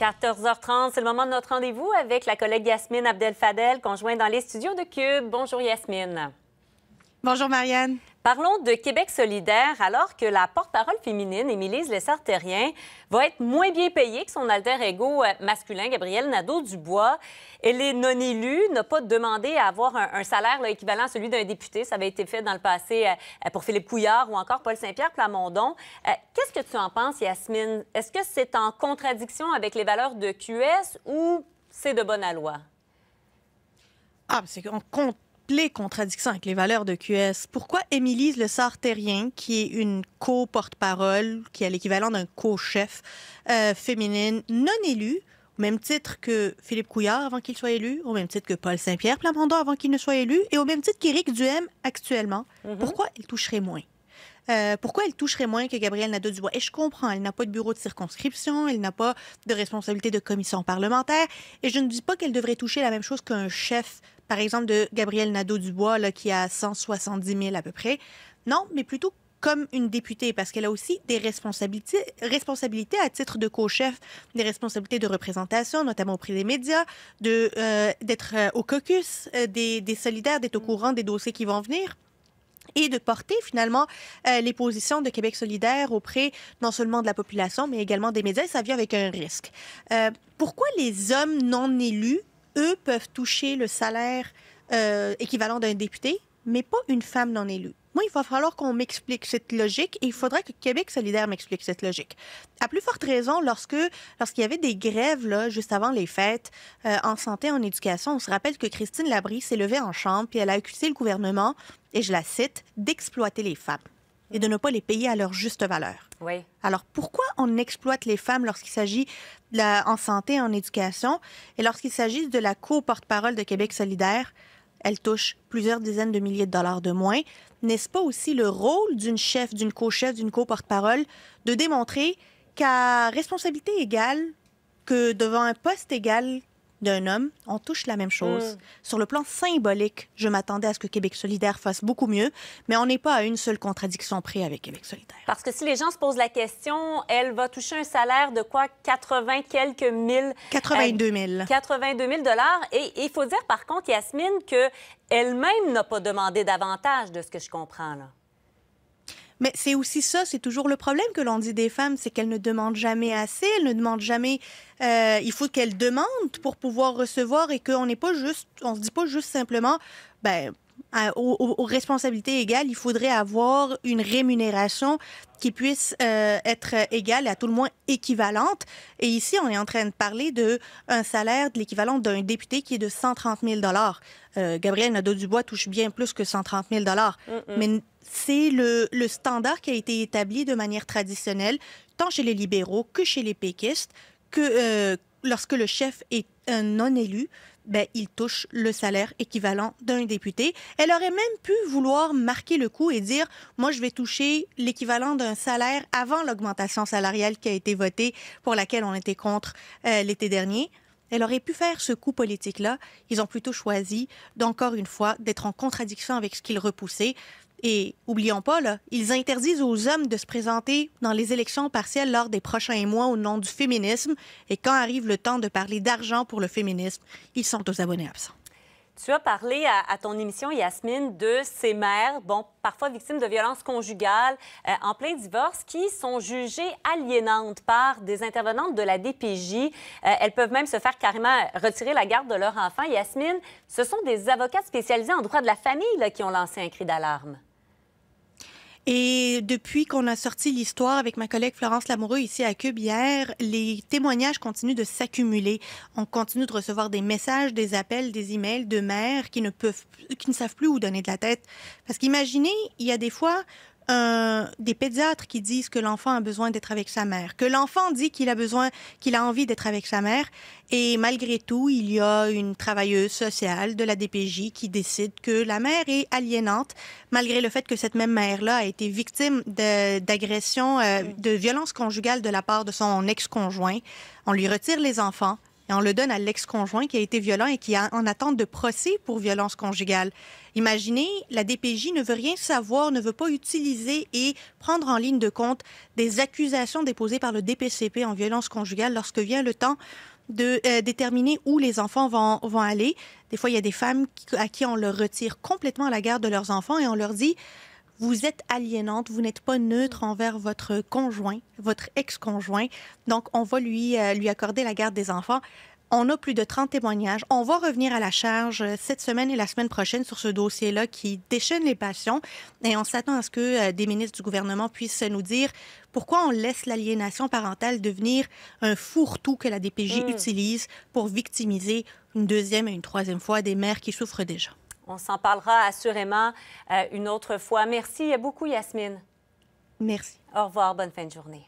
14h30, c'est le moment de notre rendez-vous avec la collègue Yasmine Abdel-Fadel, conjointe dans les studios de Cube. Bonjour Yasmine. Bonjour Marianne. Parlons de Québec solidaire, alors que la porte-parole féminine, Émilise lessart terrien va être moins bien payée que son alter ego euh, masculin, Gabriel Nadeau-Dubois. Elle est non élue, n'a pas demandé à avoir un, salaire équivalent à celui d'un député. Ça avait été fait dans le passé euh, euh, pour Philippe Couillard ou encore Paul Saint-Pierre Plamondon. Qu'est-ce que tu en penses, Yasmine? Est-ce que c'est en contradiction avec les valeurs de QS ou c'est de bonne loi? Ah, c'est en compte les contradictions avec les valeurs de QS. Pourquoi Émilie Le Sartérien, qui est une co-porte-parole, qui a l'équivalent d'un co-chef euh, féminine, non élue, au même titre que Philippe Couillard avant qu'il soit élu, au même titre que Paul Saint-Pierre Plamondon avant qu'il ne soit élu, et au même titre qu'Éric Duhem actuellement, mm-hmm. pourquoi elle toucherait moins? Euh, pourquoi elle toucherait moins que Gabrielle Nadeau-Dubois? Et je comprends, elle n'a pas de bureau de circonscription, elle n'a pas de responsabilité de commission parlementaire, et je ne dis pas qu'elle devrait toucher la même chose qu'un chef par exemple, de Gabrielle Nadeau-Dubois, qui a 170 000 à peu près. Non, mais plutôt comme une députée, parce qu'elle a aussi des responsabilités, responsabilités à titre de co-chef, des responsabilités de représentation, notamment auprès des médias, de, euh, d'être euh, au caucus euh, des, solidaires, d'être au mm. courant des dossiers qui vont venir et de porter finalement les positions de Québec solidaire auprès non seulement de la population, mais également des médias. ça vient avec un risque. pourquoi les hommes non élus eux peuvent toucher le salaire euh, équivalent d'un député, mais pas une femme non élue. Moi, il va falloir qu'on m'explique cette logique et il faudrait que Québec solidaire m'explique cette logique. À plus forte raison, lorsque lorsqu'il y avait des grèves là, juste avant les fêtes euh, en santé, en éducation, on se rappelle que Christine Labrie s'est levée en chambre et elle a accusé le gouvernement, et je la cite, d'exploiter les femmes et de ne pas les payer à leur juste valeur. Oui. Alors pourquoi on exploite les femmes lorsqu'il s'agit en santé, en éducation, et lorsqu'il s'agit de la co-porte-parole de Québec solidaire, elle touche plusieurs dizaines de milliers de dollars de moins. N'est-ce pas aussi le rôle d'une chef, d'une co-chef, d'une co-porte-parole de démontrer qu'à responsabilité égale, que devant un poste égal, d'un homme, on touche la même chose. Mm. Sur le plan symbolique, je m'attendais à ce que Québec solidaire fasse beaucoup mieux, mais on n'est pas à une seule contradiction près avec Québec solidaire. Parce que si les gens se posent la question, elle va toucher un salaire de quoi 80 quelques mille 82 000. 82 000 dollars. Et il faut dire par contre, Yasmine, que elle-même n'a pas demandé davantage de ce que je comprends là. Mais c'est aussi ça, c'est toujours le problème que l'on dit des femmes, c'est qu'elles ne demandent jamais assez, elles ne demandent jamais. Euh, il faut qu'elles demandent pour pouvoir recevoir et qu'on n'est pas juste, on se dit pas juste simplement, ben aux, responsabilités égales, il faudrait avoir une rémunération qui puisse euh, être égale, à tout le moins équivalente. Et ici, on est en train de parler d'un salaire de l'équivalent d'un député qui est de 130 000 euh, Gabriel Nadeau-Dubois touche bien plus que 130 000 dollars mm, mm. Mais c'est le, standard qui a été établi de manière traditionnelle, tant chez les libéraux que chez les péquistes, que euh, lorsque le chef est un non-élu, ben, il touche le salaire équivalent d'un député. Elle aurait même pu vouloir marquer le coup et dire, moi, je vais toucher l'équivalent d'un salaire avant l'augmentation salariale qui a été votée, pour laquelle on était contre euh, l'été dernier. Elle aurait pu faire ce coup politique-là. Ils ont plutôt choisi, d'encore une fois, d'être en contradiction avec ce qu'ils repoussaient. Et oublions pas, ils interdisent aux hommes de se présenter dans les élections partielles lors des prochains mois au nom du féminisme. Et quand arrive le temps de parler d'argent pour le féminisme, ils sont aux abonnés absents. Tu as parlé à, ton émission, Yasmine, de ces mères, bon, parfois victimes de violences conjugales euh, en plein divorce, qui sont jugées aliénantes par des intervenantes de la DPJ. Euh, elles peuvent même se faire carrément retirer la garde de leur enfant. Yasmine, ce sont des avocats spécialisés en droit de la famille qui ont lancé un cri d'alarme. Et depuis qu'on a sorti l'histoire avec ma collègue Florence Lamoureux ici à Cube les témoignages continuent de s'accumuler. On continue de recevoir des messages, des appels, des emails de mères qui ne peuvent, qui ne savent plus où donner de la tête. Parce qu'imaginez, il y a des fois, des pédiatres qui disent que l'enfant a besoin d'être avec sa mère, que l'enfant dit qu'il a besoin, qu'il a envie d'être avec sa mère, et malgré tout, il y a une travailleuse sociale de la DPJ qui décide que la mère est aliénante, malgré le fait que cette même mère-là a été victime d'agressions, de, euh, violence mm. de violences conjugales de la part de son ex-conjoint. On lui retire les enfants, et on le donne à l'ex-conjoint qui a été violent et qui est en attente de procès pour violence conjugale. Imaginez, la DPJ ne veut rien savoir, ne veut pas utiliser et prendre en ligne de compte des accusations déposées par le DPCP en violence conjugale lorsque vient le temps de euh, déterminer où les enfants vont, aller. Des fois, il y a des femmes à qui on leur retire complètement la garde de leurs enfants et on leur dit vous êtes aliénante, vous n'êtes pas neutre envers votre conjoint, votre ex-conjoint. Donc, on va lui, euh, lui accorder la garde des enfants. On a plus de 30 témoignages. On va revenir à la charge euh, cette semaine et la semaine prochaine sur ce dossier-là qui déchaîne les passions. Et on s'attend à ce que euh, des ministres du gouvernement puissent nous dire pourquoi on laisse l'aliénation parentale devenir un fourre-tout que la DPJ mm. utilise pour victimiser une deuxième et une troisième fois des mères qui souffrent déjà. On s'en parlera assurément euh, une autre fois. Merci beaucoup, Yasmine. Merci. Au revoir, bonne fin de journée.